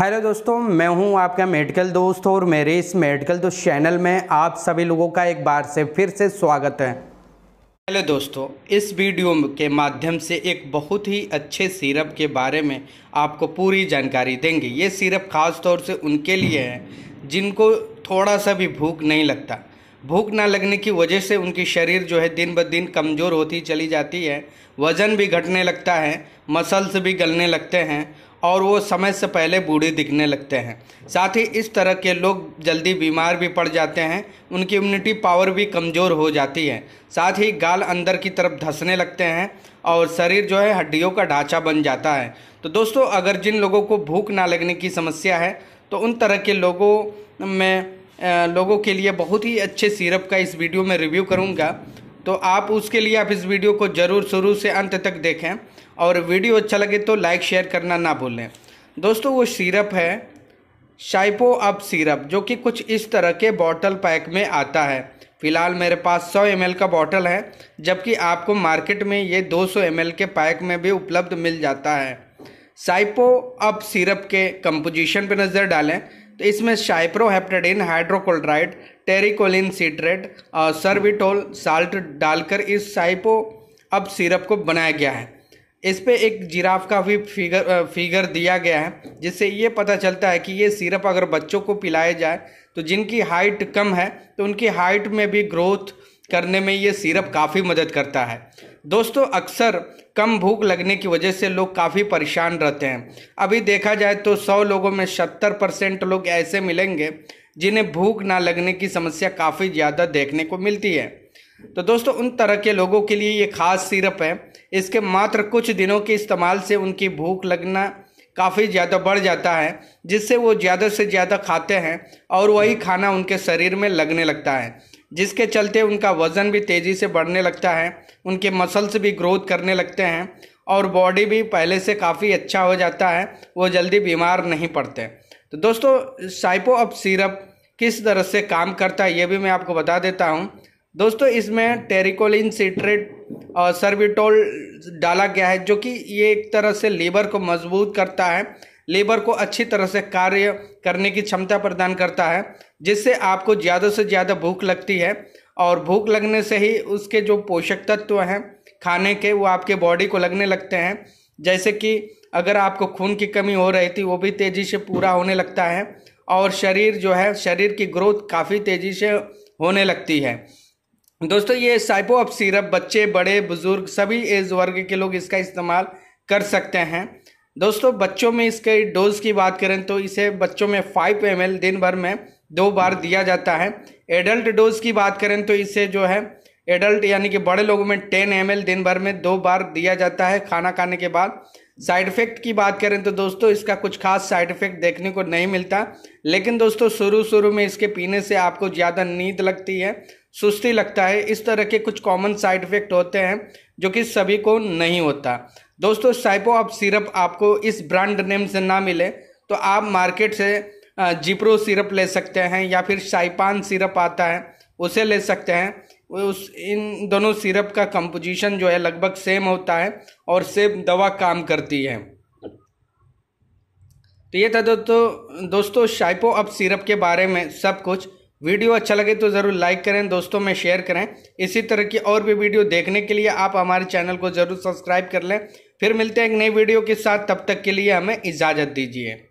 hello दोस्तों मैं हूं आपका मेडिकल दोस्त और मेरे इस मेडिकल दोस्त चैनल में आप सभी लोगों का एक बार से फिर से स्वागत है हेलो दोस्तों इस वीडियो के माध्यम से एक बहुत ही अच्छे सिरप के बारे में आपको पूरी जानकारी देंगे ये सिरप खास तौर से उनके लिए है जिनको थोड़ा सा भी भूख नहीं लगता भूख ना लगने की वजह से उनकी शरीर जो है दिन ब दिन कमज़ोर होती चली जाती है वज़न भी घटने लगता है मसल्स भी गलने लगते हैं और वो समय से पहले बूढ़े दिखने लगते हैं साथ ही इस तरह के लोग जल्दी बीमार भी पड़ जाते हैं उनकी इम्यूनिटी पावर भी कमज़ोर हो जाती है साथ ही गाल अंदर की तरफ धंसने लगते हैं और शरीर जो है हड्डियों का ढांचा बन जाता है तो दोस्तों अगर जिन लोगों को भूख ना लगने की समस्या है तो उन तरह के लोगों में लोगों के लिए बहुत ही अच्छे सिरप का इस वीडियो में रिव्यू करूँगा तो आप उसके लिए आप इस वीडियो को ज़रूर शुरू से अंत तक देखें और वीडियो अच्छा लगे तो लाइक शेयर करना ना भूलें दोस्तों वो सिरप है शाइपो अप सिरप जो कि कुछ इस तरह के बॉटल पैक में आता है फ़िलहाल मेरे पास 100 एम का बॉटल है जबकि आपको मार्केट में ये 200 एम के पैक में भी उपलब्ध मिल जाता है साइपो अप सिरप के कंपोजिशन पर नज़र डालें तो इसमें शाइप्रोहेप्टेडिन हाइड्रोकोल्ड्राइड टेरिकोलिन सीट्रेट सर्विटोल साल्ट डालकर इस साइपो अब सिरप को बनाया गया है इस पर एक जिराफ का भी फिगर फिगर दिया गया है जिससे ये पता चलता है कि ये सिरप अगर बच्चों को पिलाया जाए तो जिनकी हाइट कम है तो उनकी हाइट में भी ग्रोथ करने में ये सिरप काफ़ी मदद करता है दोस्तों अक्सर कम भूख लगने की वजह से लोग काफ़ी परेशान रहते हैं अभी देखा जाए तो सौ लोगों में सत्तर परसेंट लोग ऐसे मिलेंगे जिन्हें भूख ना लगने की समस्या काफ़ी ज़्यादा देखने को मिलती है तो दोस्तों उन तरह के लोगों के लिए ये खास सिरप है इसके मात्र कुछ दिनों के इस्तेमाल से उनकी भूख लगना काफ़ी ज़्यादा बढ़ जाता है जिससे वो ज़्यादा से ज़्यादा खाते हैं और वही खाना उनके शरीर में लगने लगता है जिसके चलते उनका वज़न भी तेज़ी से बढ़ने लगता है उनके मसल्स भी ग्रोथ करने लगते हैं और बॉडी भी पहले से काफ़ी अच्छा हो जाता है वो जल्दी बीमार नहीं पड़ते तो दोस्तों साइपो अप सिरप किस तरह से काम करता है ये भी मैं आपको बता देता हूँ दोस्तों इसमें टेरिकोलिन सिट्रेट और सर्विटोल डाला गया है जो कि ये एक तरह से लीवर को मजबूत करता है लेबर को अच्छी तरह से कार्य करने की क्षमता प्रदान करता है जिससे आपको ज़्यादा से ज़्यादा भूख लगती है और भूख लगने से ही उसके जो पोषक तत्व हैं खाने के वो आपके बॉडी को लगने लगते हैं जैसे कि अगर आपको खून की कमी हो रही थी वो भी तेज़ी से पूरा होने लगता है और शरीर जो है शरीर की ग्रोथ काफ़ी तेज़ी से होने लगती है दोस्तों ये साइपो अप सिरप बच्चे बड़े बुज़ुर्ग सभी एज वर्ग के लोग इसका इस्तेमाल कर सकते हैं दोस्तों बच्चों में इसके डोज की बात करें तो इसे बच्चों में फाइव एम दिन भर में दो बार दिया जाता है एडल्ट डोज की बात करें तो इसे जो है एडल्ट यानी कि बड़े लोगों में टेन एम दिन भर में दो बार दिया जाता है खाना खाने के बाद साइड इफ़ेक्ट की बात करें तो दोस्तों इसका कुछ खास साइड इफ़ेक्ट देखने को नहीं मिलता लेकिन दोस्तों शुरू शुरू में इसके पीने से आपको ज़्यादा नींद लगती है सुस्ती लगता है इस तरह के कुछ कॉमन साइड इफ़ेक्ट होते हैं जो कि सभी को नहीं होता दोस्तों साइपो आप सिरप आपको इस ब्रांड नेम से ना मिले तो आप मार्केट से जिप्रो सिरप ले सकते हैं या फिर साइपान सिरप आता है उसे ले सकते हैं उस इन दोनों सिरप का कंपोजिशन जो है लगभग सेम होता है और सेम दवा काम करती है तो ये था दोस्तों दोस्तों शाइपो अप सिरप के बारे में सब कुछ वीडियो अच्छा लगे तो ज़रूर लाइक करें दोस्तों में शेयर करें इसी तरह की और भी वीडियो देखने के लिए आप हमारे चैनल को ज़रूर सब्सक्राइब कर लें फिर मिलते हैं एक नई वीडियो के साथ तब तक के लिए हमें इजाज़त दीजिए